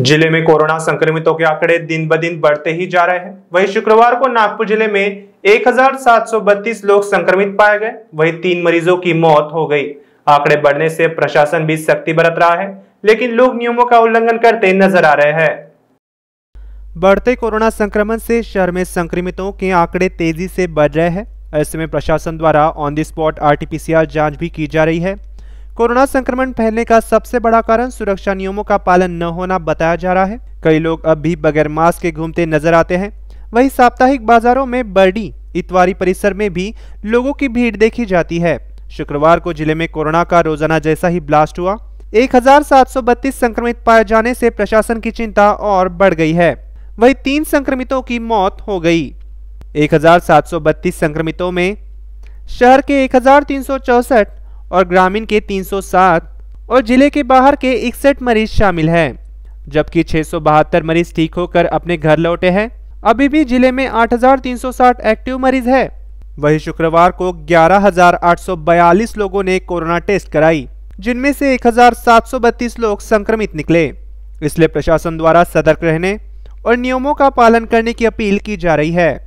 जिले में कोरोना संक्रमितों के आंकड़े दिन ब दिन बढ़ते ही जा रहे हैं वहीं शुक्रवार को नागपुर जिले में 1732 लोग संक्रमित पाए गए वहीं तीन मरीजों की मौत हो गई आंकड़े बढ़ने से प्रशासन भी सख्ती बरत रहा है लेकिन लोग नियमों का उल्लंघन करते नजर आ रहे हैं बढ़ते कोरोना संक्रमण से शहर में संक्रमितों के आंकड़े तेजी से बढ़ रहे हैं ऐसे में प्रशासन द्वारा ऑन द स्पॉट आरटीपीसीआर जांच भी की जा रही है कोरोना संक्रमण फैलने का सबसे बड़ा कारण सुरक्षा नियमों का पालन न होना बताया जा रहा है कई लोग अब भी बगैर मास्क के घूमते नजर आते हैं वही साप्ताहिक बाजारों में बर्डी इतवारी परिसर में भी लोगों की भीड़ देखी जाती है शुक्रवार को जिले में कोरोना का रोजाना जैसा ही ब्लास्ट हुआ एक संक्रमित पाए जाने से प्रशासन की चिंता और बढ़ गई है वही तीन संक्रमितों की मौत हो गई एक संक्रमितों में शहर के एक और ग्रामीण के 307 और जिले के बाहर के इकसठ मरीज शामिल हैं जबकि छः मरीज ठीक होकर अपने घर लौटे हैं अभी भी जिले में 8,360 एक्टिव मरीज है वही शुक्रवार को 11,842 लोगों ने कोरोना टेस्ट कराई जिनमें से 1,732 लोग संक्रमित निकले इसलिए प्रशासन द्वारा सतर्क रहने और नियमों का पालन करने की अपील की जा रही है